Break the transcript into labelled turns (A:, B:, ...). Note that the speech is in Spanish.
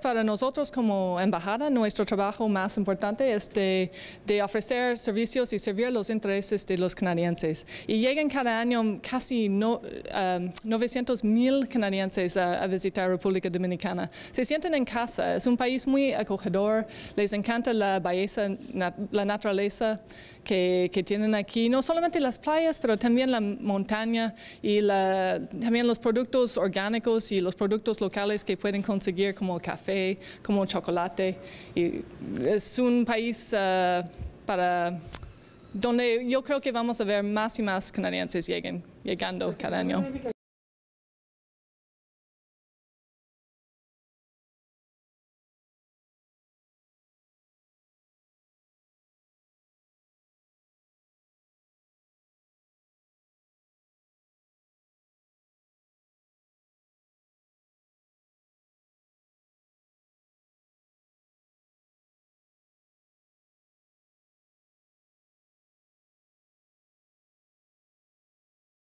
A: para nosotros como embajada, nuestro trabajo más importante es de, ofrecer servicios y servir los intereses de los canadienses. Y llegan cada año casi no, 900 um, mil canadienses a, visitar República Dominicana. Se sienten en casa, es un país muy acogedor, les encanta la belleza, la naturaleza que, tienen aquí, no solamente las playas, pero también la montaña y la, también los productos orgánicos y los productos locales que pueden conseguir como café, como chocolate. Y es un país eh, para donde yo creo que vamos a ver más y más canadienses lleguen, llegando
B: cada año.